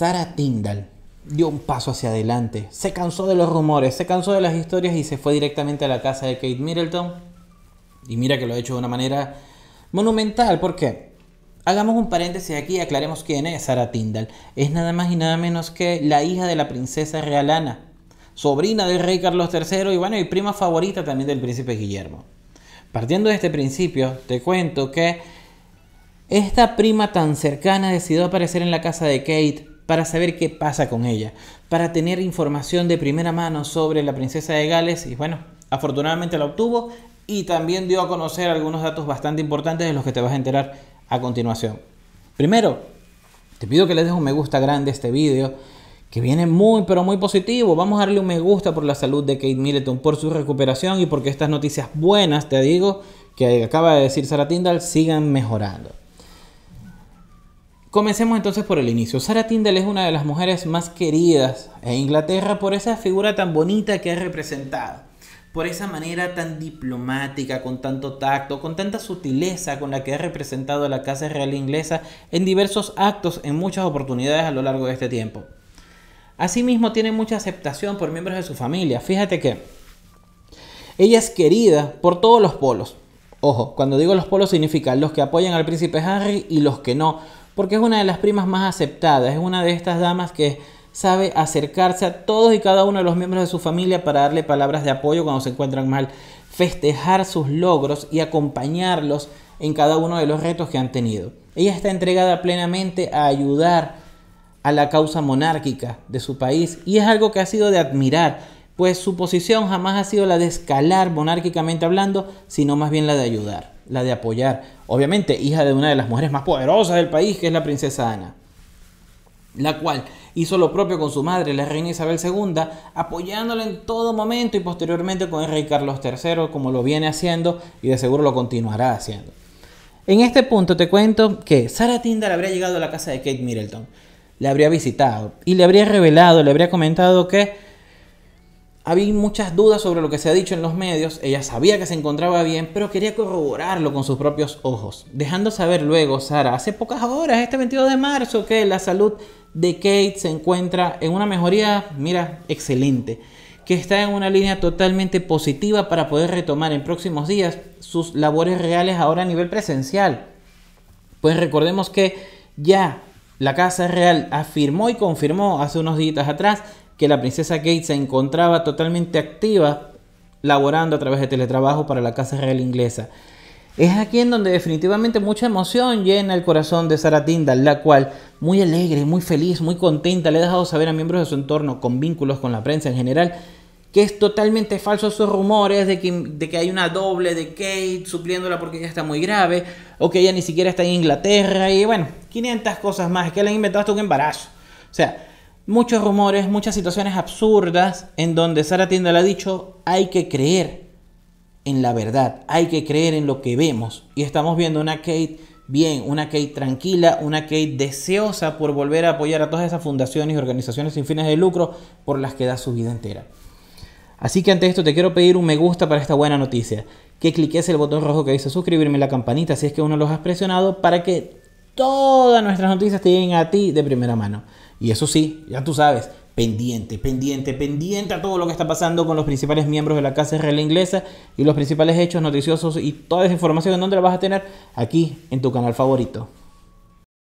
Sara Tyndall dio un paso hacia adelante, se cansó de los rumores, se cansó de las historias y se fue directamente a la casa de Kate Middleton. Y mira que lo ha hecho de una manera monumental, ¿por qué? Hagamos un paréntesis aquí y aclaremos quién es Sara Tyndall. Es nada más y nada menos que la hija de la princesa real Ana, sobrina del rey Carlos III y bueno, y prima favorita también del príncipe Guillermo. Partiendo de este principio, te cuento que esta prima tan cercana decidió aparecer en la casa de Kate para saber qué pasa con ella, para tener información de primera mano sobre la princesa de Gales y bueno, afortunadamente la obtuvo y también dio a conocer algunos datos bastante importantes de los que te vas a enterar a continuación. Primero, te pido que le dejes un me gusta grande a este video que viene muy pero muy positivo. Vamos a darle un me gusta por la salud de Kate Middleton, por su recuperación y porque estas noticias buenas, te digo, que acaba de decir Sara Tyndall, sigan mejorando. Comencemos entonces por el inicio. Sarah Tyndall es una de las mujeres más queridas en Inglaterra por esa figura tan bonita que ha representado, por esa manera tan diplomática, con tanto tacto, con tanta sutileza con la que ha representado a la Casa Real Inglesa en diversos actos en muchas oportunidades a lo largo de este tiempo. Asimismo tiene mucha aceptación por miembros de su familia. Fíjate que ella es querida por todos los polos. Ojo, cuando digo los polos significa los que apoyan al príncipe Harry y los que no porque es una de las primas más aceptadas, es una de estas damas que sabe acercarse a todos y cada uno de los miembros de su familia para darle palabras de apoyo cuando se encuentran mal, festejar sus logros y acompañarlos en cada uno de los retos que han tenido. Ella está entregada plenamente a ayudar a la causa monárquica de su país y es algo que ha sido de admirar, pues su posición jamás ha sido la de escalar monárquicamente hablando, sino más bien la de ayudar la de apoyar, obviamente, hija de una de las mujeres más poderosas del país, que es la princesa Ana, la cual hizo lo propio con su madre, la reina Isabel II, apoyándola en todo momento y posteriormente con el rey Carlos III, como lo viene haciendo y de seguro lo continuará haciendo. En este punto te cuento que Sarah Tindal habría llegado a la casa de Kate Middleton, le habría visitado y le habría revelado, le habría comentado que había muchas dudas sobre lo que se ha dicho en los medios, ella sabía que se encontraba bien, pero quería corroborarlo con sus propios ojos, dejando saber luego Sara hace pocas horas, este 22 de marzo, que la salud de Kate se encuentra en una mejoría, mira, excelente, que está en una línea totalmente positiva para poder retomar en próximos días sus labores reales ahora a nivel presencial. Pues recordemos que ya la Casa Real afirmó y confirmó hace unos días atrás que la princesa Kate se encontraba totalmente activa laborando a través de teletrabajo para la Casa Real Inglesa. Es aquí en donde definitivamente mucha emoción llena el corazón de Sarah Tindall, la cual, muy alegre, muy feliz, muy contenta, le ha dejado saber a miembros de su entorno, con vínculos con la prensa en general, que es totalmente falso esos rumores de que, de que hay una doble de Kate supliéndola porque ella está muy grave, o que ella ni siquiera está en Inglaterra, y bueno, 500 cosas más, es que le han inventado hasta un embarazo. O sea, muchos rumores, muchas situaciones absurdas en donde Sara Tienda le ha dicho, hay que creer en la verdad, hay que creer en lo que vemos. Y estamos viendo una Kate bien, una Kate tranquila, una Kate deseosa por volver a apoyar a todas esas fundaciones y organizaciones sin fines de lucro por las que da su vida entera. Así que ante esto te quiero pedir un me gusta para esta buena noticia, que cliques el botón rojo que dice suscribirme a la campanita si es que uno los has presionado para que todas nuestras noticias te lleguen a ti de primera mano. Y eso sí, ya tú sabes, pendiente, pendiente, pendiente a todo lo que está pasando con los principales miembros de la Casa Real Inglesa y los principales hechos noticiosos y toda esa información en donde la vas a tener aquí en tu canal favorito.